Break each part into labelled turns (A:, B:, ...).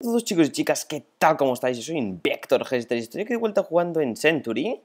A: todos chicos y chicas, ¿qué tal? ¿Cómo estáis? Yo soy Invector, G3 estoy aquí de vuelta jugando en Century,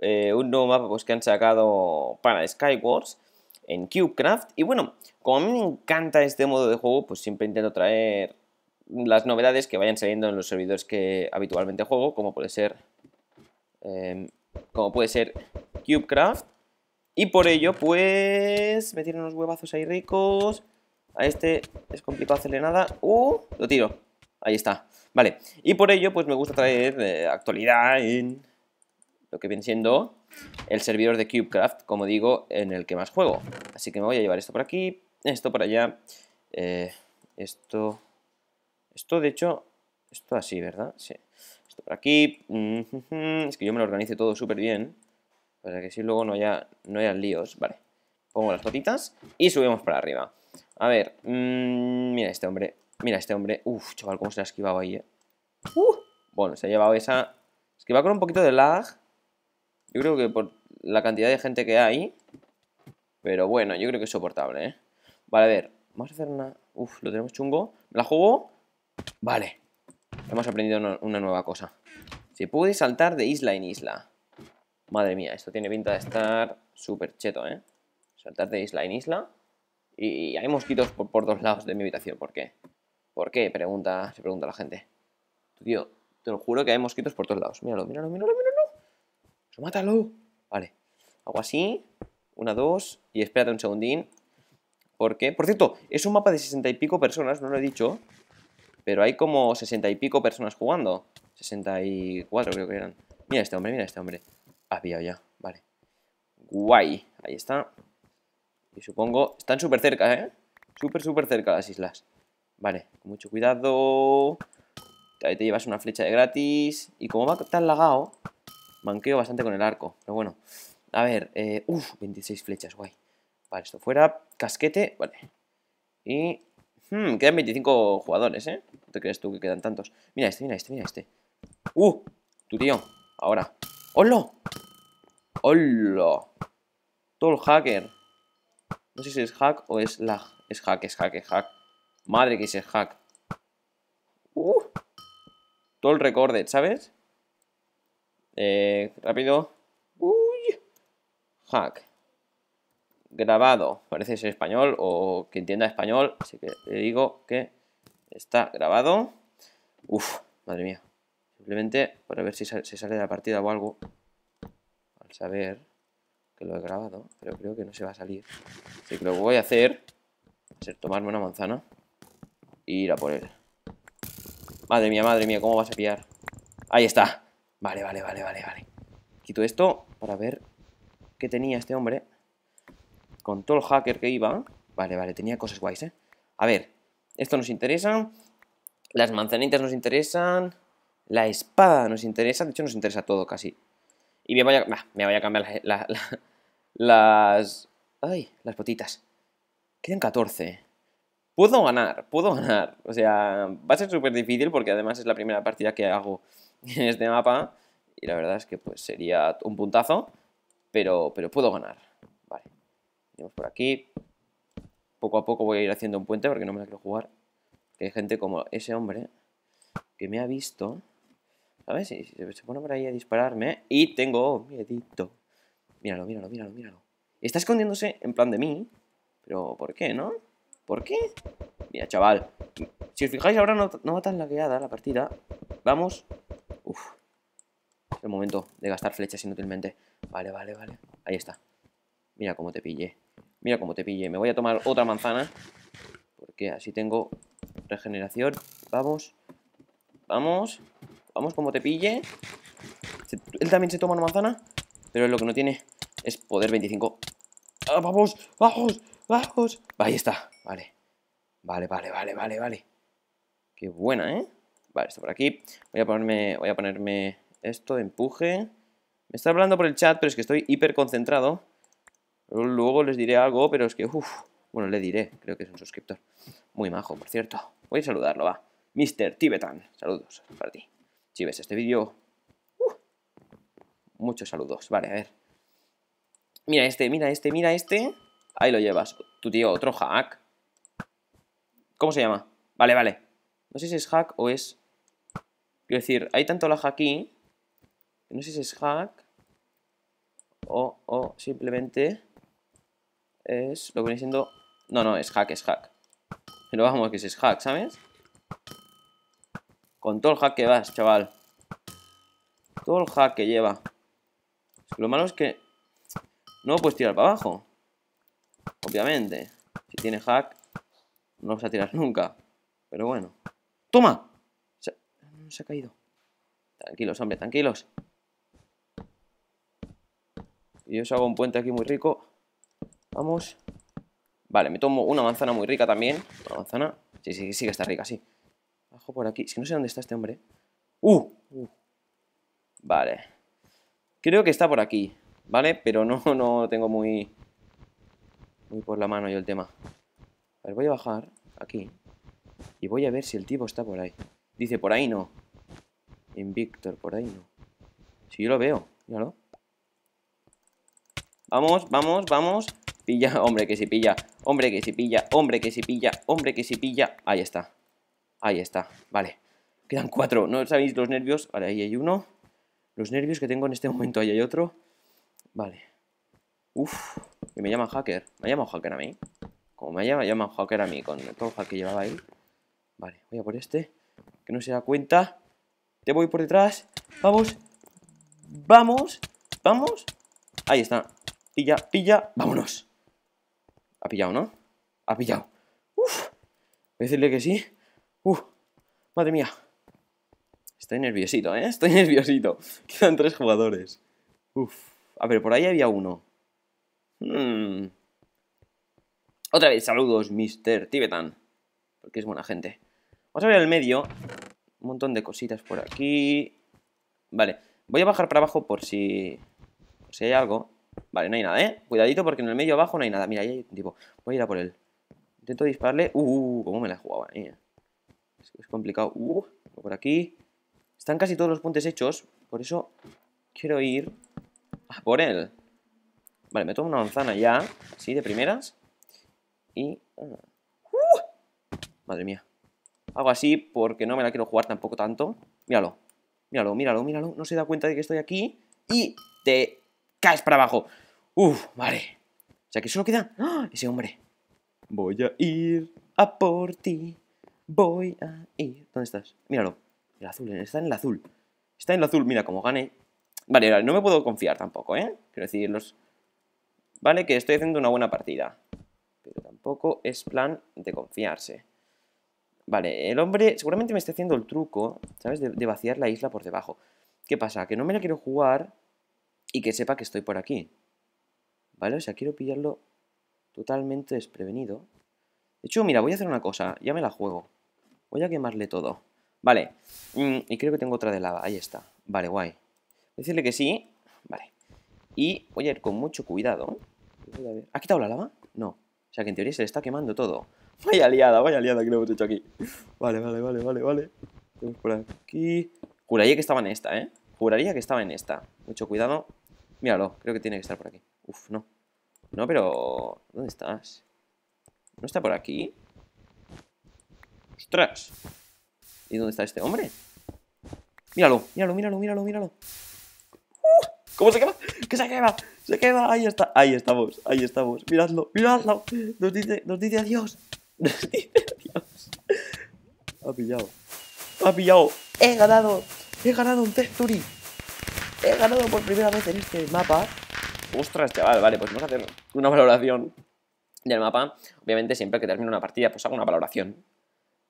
A: eh, un nuevo mapa pues, que han sacado para Skywars en CubeCraft. Y bueno, como a mí me encanta este modo de juego, pues siempre intento traer las novedades que vayan saliendo en los servidores que habitualmente juego, como puede ser, em, como puede ser CubeCraft. Y por ello, pues, me tiran unos huevazos ahí ricos. A este es complicado hacerle nada. ¡Uh! Lo tiro. Ahí está. Vale, y por ello pues me gusta traer eh, actualidad en lo que viene siendo el servidor de CubeCraft, como digo, en el que más juego. Así que me voy a llevar esto por aquí, esto por allá, eh, esto, esto de hecho, esto así, ¿verdad? Sí. Esto por aquí, es que yo me lo organice todo súper bien, para que si luego no haya, no haya líos, vale. Pongo las patitas y subimos para arriba. A ver, mm, mira este hombre, Mira, este hombre. Uf, chaval, cómo se ha esquivado ahí, eh. Uh. bueno, se ha llevado esa. Esquiva con un poquito de lag. Yo creo que por la cantidad de gente que hay. Pero bueno, yo creo que es soportable, ¿eh? Vale, a ver. Vamos a hacer una... Uf, lo tenemos chungo. la juego? Vale. Hemos aprendido una nueva cosa. Se puede saltar de isla en isla. Madre mía, esto tiene pinta de estar súper cheto, ¿eh? Saltar de isla en isla. Y hay mosquitos por, por dos lados de mi habitación, ¿por qué? ¿Por qué? Pregunta, se pregunta la gente. Tío, te lo juro que hay mosquitos por todos lados. Míralo, míralo, míralo, míralo. mátalo. Vale. Hago así. Una, dos. Y espérate un segundín. Por qué? por cierto, es un mapa de sesenta y pico personas, no lo he dicho. Pero hay como sesenta y pico personas jugando. Sesenta y cuatro creo que eran. Mira este hombre, mira este hombre. Había ya, vale. Guay, ahí está. Y supongo, están súper cerca, ¿eh? Súper, súper cerca las islas. Vale, mucho cuidado. Ahí te llevas una flecha de gratis. Y como va tan lagado, manqueo bastante con el arco. Pero bueno, a ver, eh, uff, 26 flechas, guay. Vale, esto fuera, casquete, vale. Y... mmm, quedan 25 jugadores, ¿eh? ¿No te crees tú que quedan tantos? Mira este, mira este, mira este. ¡Uh! Tu tío, ahora. ¡Holo! ¡Holo! Todo el hacker. No sé si es hack o es lag. Es hack, es hack, es hack. Madre que el hack. Uh. todo el recorded, ¿sabes? Eh, rápido. Uy. Hack. Grabado. Parece ser español o que entienda español. Así que le digo que está grabado. Uf, madre mía. Simplemente para ver si se sale de la partida o algo. Al saber que lo he grabado. Pero creo que no se va a salir. Así que lo que voy a hacer Es tomarme una manzana ir a por él. Madre mía, madre mía, ¿cómo vas a pillar? Ahí está. Vale, vale, vale, vale, vale. Quito esto para ver qué tenía este hombre. Con todo el hacker que iba. Vale, vale, tenía cosas guays, ¿eh? A ver, esto nos interesa. Las manzanitas nos interesan. La espada nos interesa. De hecho, nos interesa todo casi. Y me voy a, me voy a cambiar las... Ay, las botitas. Quedan 14 puedo ganar, puedo ganar. O sea, va a ser súper difícil porque además es la primera partida que hago en este mapa. Y la verdad es que pues sería un puntazo, pero, pero puedo ganar. Vale, venimos por aquí. Poco a poco voy a ir haciendo un puente porque no me la quiero jugar. Que hay gente como ese hombre que me ha visto. ver si se pone por ahí a dispararme. Y tengo miedito. Míralo, míralo, míralo, míralo. Está escondiéndose en plan de mí. Pero, ¿por qué, no? ¿Por qué? Mira, chaval. Si os fijáis, ahora no, no va tan la partida. Vamos. Uf. Es el momento de gastar flechas inútilmente. Vale, vale, vale. Ahí está. Mira cómo te pille. Mira cómo te pille. Me voy a tomar otra manzana. Porque así tengo regeneración. Vamos. Vamos. Vamos como te pille. Él también se toma una manzana. Pero lo que no tiene es poder 25. ¡Ah, vamos, vamos, vamos. Ahí está. Vale. Vale, vale, vale, vale, vale. Qué buena, ¿eh? Vale, esto por aquí. Voy a ponerme, voy a ponerme esto, empuje. Me está hablando por el chat, pero es que estoy hiper concentrado. Luego les diré algo, pero es que, Bueno, le diré, creo que es un suscriptor. Muy majo, por cierto. Voy a saludarlo, va. Mr. Tibetan, saludos para ti. Si ves este vídeo, muchos saludos. Vale, a ver. Mira este, mira este, mira este. Ahí lo llevas. Tu tío, otro hack. ¿Cómo se llama? Vale, vale. No sé si es hack o es... Quiero decir, hay tanto la aquí... No sé si es hack... O, simplemente... Es lo que viene siendo... No, no, es hack, es hack. Pero vamos, que es hack, ¿sabes? Con todo el hack que vas, chaval. Todo el hack que lleva. Lo malo es que no lo puedes tirar para abajo. Obviamente. Si tiene hack, no vas a tirar nunca. Pero bueno. ¡Toma! Mm, se, ha caído. Tranquilos, hombre, tranquilos. Y yo os hago un puente aquí muy rico. Vamos. Vale, me tomo una manzana muy rica también. Una manzana. Sí, sí, sí que está rica, sí. Bajo por aquí. Es que no sé dónde está este hombre. ¡Uh! ¡Uh! Vale. Creo que está por aquí, ¿vale? Pero no, no tengo muy... Muy por la mano yo el tema. A ver, voy a bajar aquí. Y voy a ver si el tipo está por ahí. Dice, por ahí no. Invictor, por ahí no. Si yo lo veo, ya ¿no? Vamos, vamos, vamos. Pilla, hombre que se pilla, hombre que se pilla, hombre que se pilla, hombre que se pilla. Ahí está. Ahí está. Vale. Quedan cuatro. ¿No sabéis los nervios? Vale, ahí hay uno. Los nervios que tengo en este momento. Ahí hay otro. Vale. Uf. Que me llama hacker. Me ha llamado hacker a mí. Como me llama, llaman era a mí con todo el que llevaba ahí. Vale, voy a por este. Que no se da cuenta. Te voy por detrás. Vamos. Vamos. Vamos. Ahí está. Pilla, pilla. Vámonos. Ha pillado, ¿no? Ha pillado. Uf. Voy a decirle que sí. Uf. Madre mía. Estoy nerviosito, ¿eh? Estoy nerviosito. Quedan tres jugadores. Uf. A ver, por ahí había uno. Mmm... Otra vez, saludos, Mr. Tibetan. Porque es buena gente. Vamos a ver el medio. Un montón de cositas por aquí. Vale. Voy a bajar para abajo por si... Por si hay algo. Vale, no hay nada, ¿eh? Cuidadito porque en el medio abajo no hay nada. Mira, ahí hay un tipo. Voy a ir a por él. Intento dispararle. Uh, uh, uh cómo me la jugaba. Eh? Es, es, complicado. Uh, por aquí. Están casi todos los puentes hechos. Por eso quiero ir a por él. Vale, me tomo una manzana ya. Sí, de primeras. Y... Uh, madre mía. Hago así porque no me la quiero jugar tampoco tanto. Míralo. Míralo, míralo, míralo. No se da cuenta de que estoy aquí. Y te caes para abajo. Uf, vale. O sea que solo queda... ¡Ah! Ese hombre. Voy a ir a por ti. Voy a ir. ¿Dónde estás? Míralo. El azul, está en el azul. Está en el azul, mira, cómo gane. Vale, no me puedo confiar tampoco, ¿eh? Quiero decir, los... Vale, que estoy haciendo una buena partida poco es plan de confiarse. Vale, el hombre seguramente me está haciendo el truco, ¿sabes? De, vaciar la isla por debajo. ¿Qué pasa? Que no me la quiero jugar y que sepa que estoy por aquí. ¿Vale? O sea, quiero pillarlo totalmente desprevenido. De hecho, mira, voy a hacer una cosa. Ya me la juego. Voy a quemarle todo. Vale. Mm, y creo que tengo otra de lava. Ahí está. Vale, guay. Decirle que sí. Vale. Y voy a ir con mucho cuidado. ¿Ha quitado la lava? No. O sea que en teoría se le está quemando todo. Vaya liada, vaya liada que lo hemos hecho aquí. Vale, vale, vale, vale, vale. por aquí. Juraría que estaba en esta, ¿eh? Juraría que estaba en esta. Mucho cuidado. Míralo, creo que tiene que estar por aquí. Uf, no. No, pero... ¿Dónde estás? ¿No está por aquí? ¡Ostras! ¿Y dónde está este hombre? Míralo, míralo, míralo, míralo, míralo. ¡Uh! ¿Cómo se quema? ¿Qué se quema? Se quema, ahí está, ahí estamos, ahí estamos. Miradlo, miradlo. Nos dice, nos dice adiós. Nos dice adiós. Ha pillado. Ha pillado. He ganado. He ganado un Testuri. He ganado por primera vez en este mapa. Ostras, chaval, vale, pues vamos a hacer una valoración del mapa. Obviamente, siempre que termine una partida, pues hago una valoración.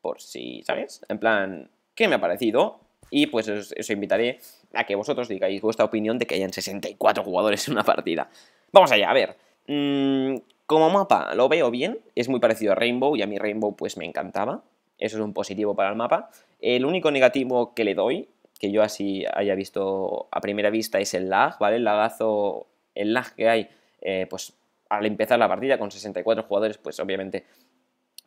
A: Por si, ¿sabes? En plan, ¿qué me ha parecido? Y pues os, invitaré a que vosotros digáis vuestra opinión de que hayan 64 jugadores en una partida. Vamos allá, a ver. Mm, como mapa lo veo bien, es muy parecido a Rainbow y a mí Rainbow pues me encantaba. Eso es un positivo para el mapa. El único negativo que le doy, que yo así haya visto a primera vista, es el lag, ¿vale? El lagazo, el lag que hay, eh, pues al empezar la partida con 64 jugadores, pues obviamente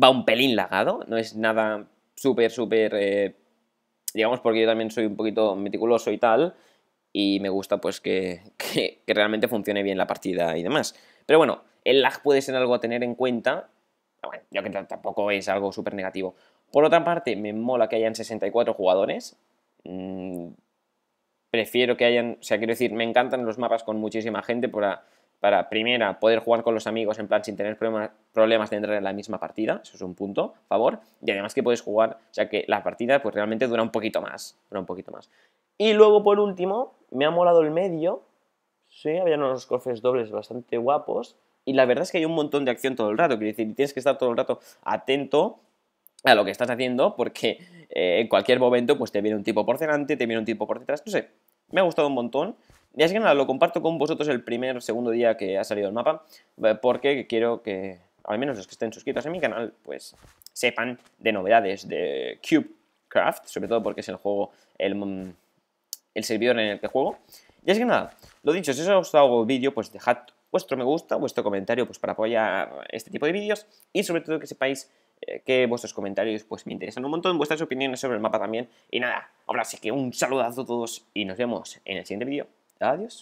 A: va un pelín lagado, no es nada súper, súper eh, digamos porque yo también soy un poquito meticuloso y tal, y me gusta pues que, realmente funcione bien la partida y demás. Pero bueno, el lag puede ser algo a tener en cuenta, ya que tampoco es algo súper negativo. Por otra parte, me mola que hayan 64 jugadores. Mm, prefiero que hayan, o sea, quiero decir, me encantan los mapas con muchísima gente para para, primera, poder jugar con los amigos en plan sin tener problemas de entrar en la misma partida, eso es un punto, favor, y además que puedes jugar, o sea que la partida pues realmente dura un poquito más, dura un poquito más. Y luego, por último, me ha molado el medio, sí, había unos cofres dobles bastante guapos, y la verdad es que hay un montón de acción todo el rato, quiero decir, tienes que estar todo el rato atento a lo que estás haciendo, porque eh, en cualquier momento pues te viene un tipo por delante, te viene un tipo por detrás, no sé, me ha gustado un montón, y así que nada, lo comparto con vosotros el primer, o segundo día que ha salido el mapa, eh, porque quiero que, al menos los que estén suscritos a mi canal, pues sepan de novedades de CubeCraft, sobre todo porque es el juego, el, mm, el servidor en el que juego. Y así que nada, lo dicho, si os ha gustado el vídeo, pues dejad vuestro me gusta, vuestro comentario, pues para apoyar este tipo de vídeos y sobre todo que sepáis eh, que vuestros comentarios pues me interesan un montón, vuestras opiniones sobre el mapa también. Y nada, ahora sí que un saludazo a todos y nos vemos en el siguiente vídeo. Adiós.